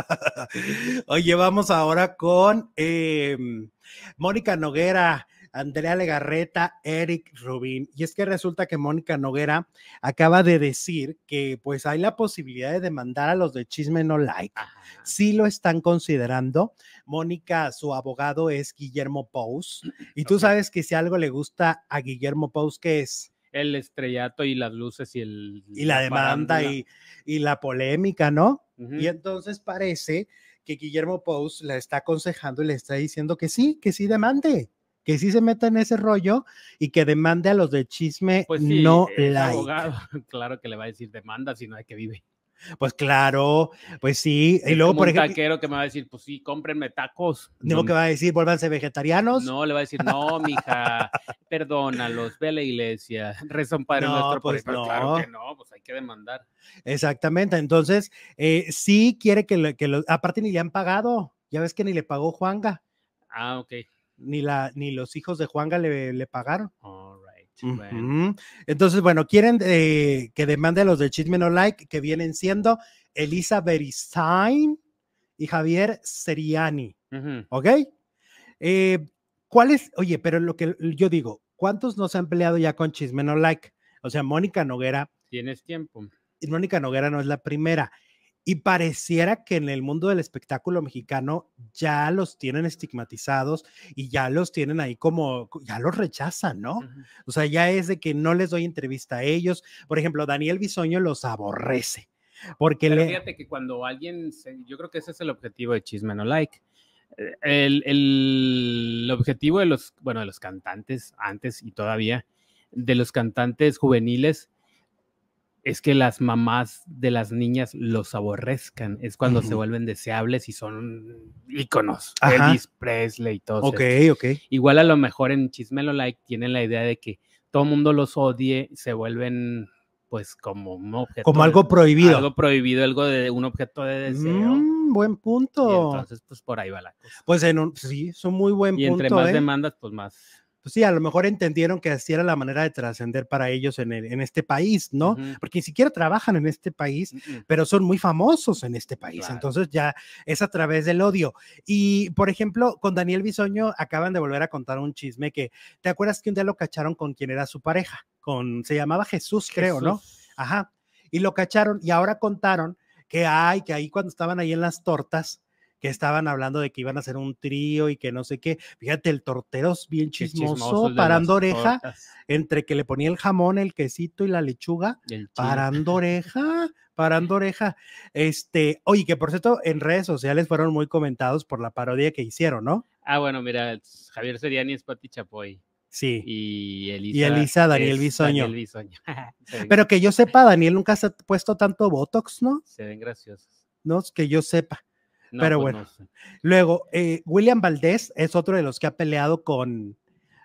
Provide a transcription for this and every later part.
Oye, vamos ahora con em, Mónica Noguera. Andrea Legarreta, Eric Rubín. Y es que resulta que Mónica Noguera acaba de decir que pues hay la posibilidad de demandar a los de Chisme No Like. si Sí lo están considerando. Mónica, su abogado es Guillermo Pous. Y tú sabes que si algo le gusta a Guillermo Pous, ¿qué es? el estrellato y las luces y el... Y la, demanda y, la polémica, ¿no? Y entonces parece que Guillermo Pous la está aconsejando y le está diciendo que sí, que sí demande, que sí se meta en ese rollo y que demande a los de chisme pues no like. claro que le va a decir demanda si no hay que vive. Pues claro, pues sí. y luego, por ejemplo. Un que me va a decir, pues sí, cómprenme tacos. No, que va a decir, vuélvanse vegetarianos. No, le va a decir, no, mija, perdónalos, ve a la iglesia, reza un padre no, nuestro pues por no. Claro que no, pues hay que demandar. Exactamente. Entonces, eh, sí quiere que, los... que aparte ni le han pagado. Ya ves que ni le pagó Juanga. Ah, ok. Ni, la, ni los hijos de Juanga le, le pagaron. Ah, entonces, bueno, quieren eh, que demande a los de Chisme No Like, que vienen siendo Elisa Beristain y Javier Seriani. ¿Ok? Eh, ¿Cuál es? Oye, pero lo que yo digo, ¿cuántos nos han peleado ya con Chisme No Like? O sea, Mónica Noguera. Tienes tiempo. Y Mónica Noguera no es la primera. Y pareciera que en el mundo del espectáculo mexicano ya los tienen estigmatizados y ya los tienen ahí como, ya los rechazan, ¿no? O sea, ya es de que no les doy entrevista a ellos. Por ejemplo, Daniel Bisoño los aborrece. Porque fíjate que cuando alguien, yo creo que ese es el objetivo de Chisme No Like. Eh, el, el objetivo de los, bueno, de los cantantes antes y todavía, de los cantantes juveniles, es que las mamás de las niñas los aborrezcan. Es cuando se vuelven deseables y son íconos. Ajá. Presley y todo. Ok, Igual a lo mejor en Chismelo Like tienen la idea de que todo el mundo los odie, se vuelven pues como un objeto. Como algo prohibido. Algo prohibido, algo de un objeto de deseo. Mm, buen punto. entonces, pues por ahí va la cosa. Pues en sí, son muy buen y punto. Y entre más ¿eh? demandas, pues más pues sí, a lo mejor entendieron que así era la manera de trascender para ellos en, este país, ¿no? Porque ni siquiera trabajan en este país, pero son muy famosos en este país. Entonces ya es a través del odio. Y, por ejemplo, con Daniel Bisoño acaban de volver a contar un chisme que, ¿te acuerdas que un día lo cacharon con quien era su pareja? Con, se llamaba Jesús, creo, ¿no? Ajá. Y lo cacharon y ahora contaron que, ay, que ahí cuando estaban ahí en las tortas, que estaban hablando de que iban a hacer un trío y que no sé qué. Fíjate, el tortero es bien chismoso, parando oreja, entre que le ponía el jamón, el quesito y la lechuga, parando oreja, parando oreja. Este, oye, que por cierto, en redes sociales fueron muy comentados por la parodia que hicieron, ¿no? Ah, bueno, mira, Javier Seriani es Pati Chapoy. Sí. Y Elisa, y Elisa Daniel Bisoño. Daniel Bisoño. Pero que yo sepa, Daniel nunca se ha puesto tanto Botox, ¿no? Se ven graciosos. No, que yo sepa. Pero pues, bueno. Luego, eh, William Valdés es otro de los que ha peleado con,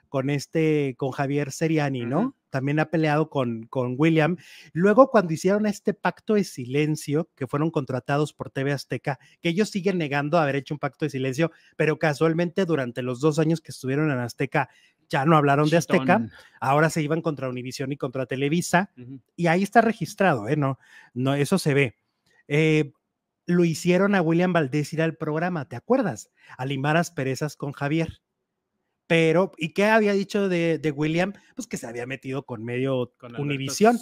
con este, con Javier Seriani, ¿no? También ha peleado con, con William. Luego, cuando hicieron este pacto de silencio, que fueron contratados por TV Azteca, que ellos siguen negando haber hecho un pacto de silencio, pero casualmente durante los dos años que estuvieron en Azteca, ya no hablaron de Azteca, ahora se iban contra Univisión y contra Televisa, y ahí está registrado, ¿eh? No, no, eso se ve. Eh, lo hicieron a William Valdés ir al programa, ¿te acuerdas? A limar asperezas con Javier. Pero, ¿y qué había dicho de, William? Pues que se había metido con medio con Univisión.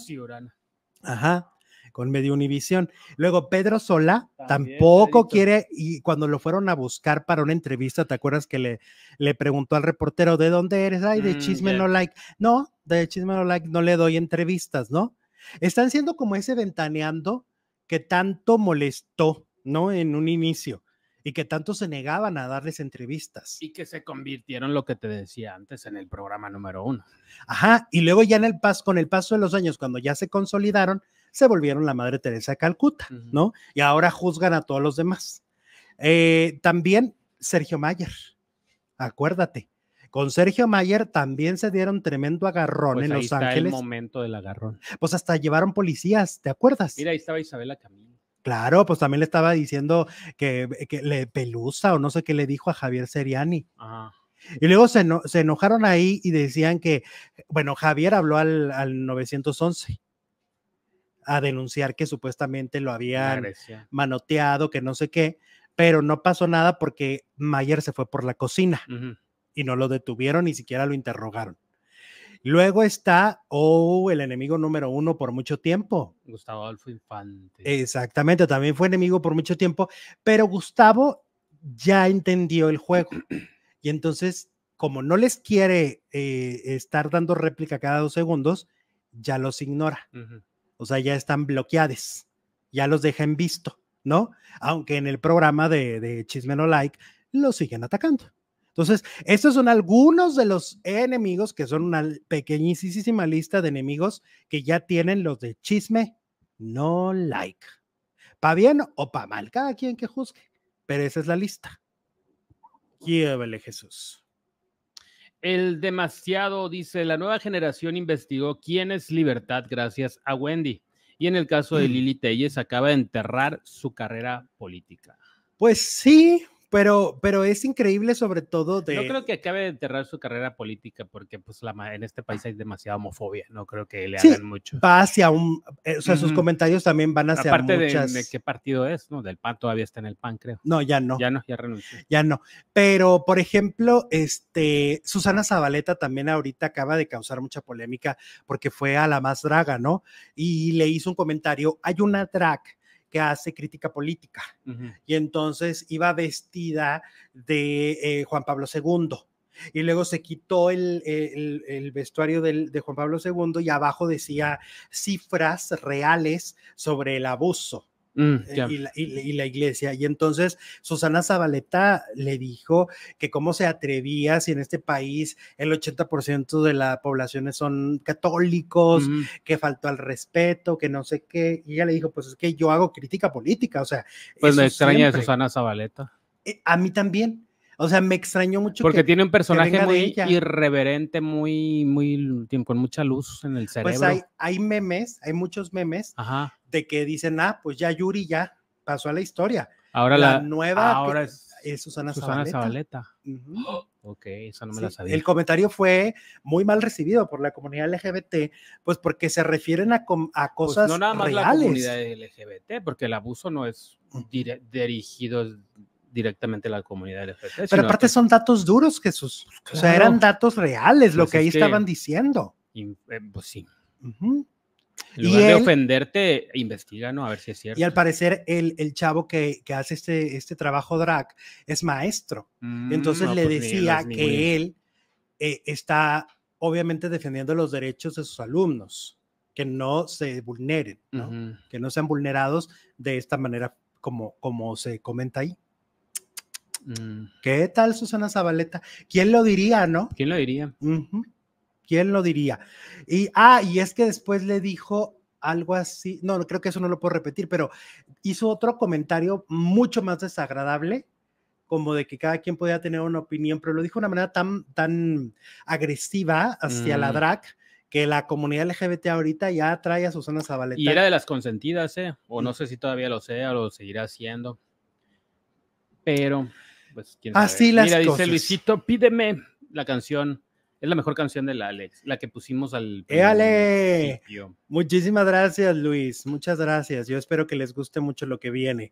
Ajá, con medio Univisión. Luego Pedro Sola tampoco quiere, y cuando lo fueron a buscar para una entrevista, ¿te acuerdas que le, le preguntó al reportero, ¿de dónde eres? Ay, de mm, chisme no like. No, de chisme no like no le doy entrevistas, ¿no? Están siendo como ese ventaneando que tanto molestó, ¿no? En un inicio y que tanto se negaban a darles entrevistas. Y que se convirtieron lo que te decía antes en el programa número uno. Ajá, y luego ya en el paso con el paso de los años, cuando ya se consolidaron, se volvieron la Madre Teresa Calcuta, ¿no? Y ahora juzgan a todos los demás. Eh, también Sergio Mayer, acuérdate, con Sergio Mayer también se dieron tremendo agarrón pues en ahí Los está El momento del agarrón. Pues hasta llevaron policías, ¿te acuerdas? Mira, ahí estaba Isabela Camino. Claro, pues también le estaba diciendo que, le pelusa o no sé qué le dijo a Javier Seriani. Ajá. Y luego se, enojaron ahí y decían que, bueno, Javier habló al, 911 a denunciar que supuestamente lo habían manoteado, que no sé qué, pero no pasó nada porque Mayer se fue por la cocina y no lo detuvieron, ni siquiera lo interrogaron. Luego está, oh, el enemigo número uno por mucho tiempo. Gustavo Adolfo Infante. Exactamente, también fue enemigo por mucho tiempo, pero Gustavo ya entendió el juego. Y entonces, como no les quiere eh, estar dando réplica cada dos segundos, ya los ignora. O sea, ya están bloqueados, ya los dejan visto, ¿no? Aunque en el programa de, de Chisme Like lo siguen atacando. Entonces, estos son algunos de los enemigos que son una pequeñísima lista de enemigos que ya tienen los de chisme no like. Pa bien o pa mal, cada quien que juzgue, pero esa es la lista. Llévele Jesús. El demasiado dice, la nueva generación investigó quién es libertad gracias a Wendy. Y en el caso de mm. Lili Telles acaba de enterrar su carrera política. Pues sí, pero, pero es increíble sobre todo de... Yo creo que acabe de enterrar su carrera política porque pues la, en este país hay demasiada homofobia, no creo que le hagan mucho. Va hacia un... Eh, o sea, sus comentarios también van hacia ser muchas... de, de, qué partido es, ¿no? Del PAN todavía está en el PAN, creo. No, ya no. Ya no, ya renunció. Ya no. Pero, por ejemplo, este, Susana Zabaleta también ahorita acaba de causar mucha polémica porque fue a la más draga, ¿no? Y le hizo un comentario, hay una drag que hace crítica política. Y entonces iba vestida de eh, Juan Pablo II. Y luego se quitó el, vestuario de Juan Pablo II y abajo decía cifras reales sobre el abuso Mm, eh, y, la, iglesia. Y entonces Susana Zabaleta le dijo que cómo se atrevía si en este país el 80% de la población son católicos, que faltó al respeto, que no sé qué. Y ella le dijo, pues es que yo hago crítica política, o sea. Pues le extraña de Susana Zabaleta. Eh, a mí también o sea, me extrañó mucho. Porque tiene un personaje muy irreverente, muy, muy, con mucha luz en el pues cerebro. Pues hay, memes, hay muchos memes de que dicen, ah, pues ya Yuri ya pasó a la historia. Ahora la, nueva es, Susana, Susana Zabaleta. Ok, eso no me la sabía. El comentario fue muy mal recibido por la comunidad LGBT, pues porque se refieren a, pues cosas no nada más la comunidad LGBT, porque el abuso no es dirigido directamente la comunidad Pero aparte son datos duros, que sus O sea, eran datos reales, lo pues que ahí estaban diciendo. Eh, pues sí. En lugar de ofenderte, investiga, ¿no? A ver si es cierto. Y al parecer, el, el chavo que, hace este, este trabajo drag es maestro. Mm, Entonces le pues decía que él eh, está obviamente defendiendo los derechos de sus alumnos, que no se vulneren, ¿no? Que no sean vulnerados de esta manera como, como se comenta ahí. Mm. ¿Qué tal Susana Zabaleta? ¿Quién lo diría, no? ¿Quién lo diría? ¿Quién lo diría? Y, ah, y es que después le dijo algo así, no, creo que eso no lo puedo repetir, pero hizo otro comentario mucho más desagradable, como de que cada quien podía tener una opinión, pero lo dijo de una manera tan, tan agresiva hacia la mm. DRAC, que la comunidad LGBT ahorita ya trae a Susana Zabaleta. Y era de las consentidas, ¿eh? O no mm. sé si todavía lo sea o lo seguirá siendo. Pero pues sí, Mira, dice Luisito, pídeme la canción. Es la mejor canción de la Alex, la que pusimos al. ¡Éale! Muchísimas gracias, Luis. Muchas gracias. Yo espero que les guste mucho lo que viene.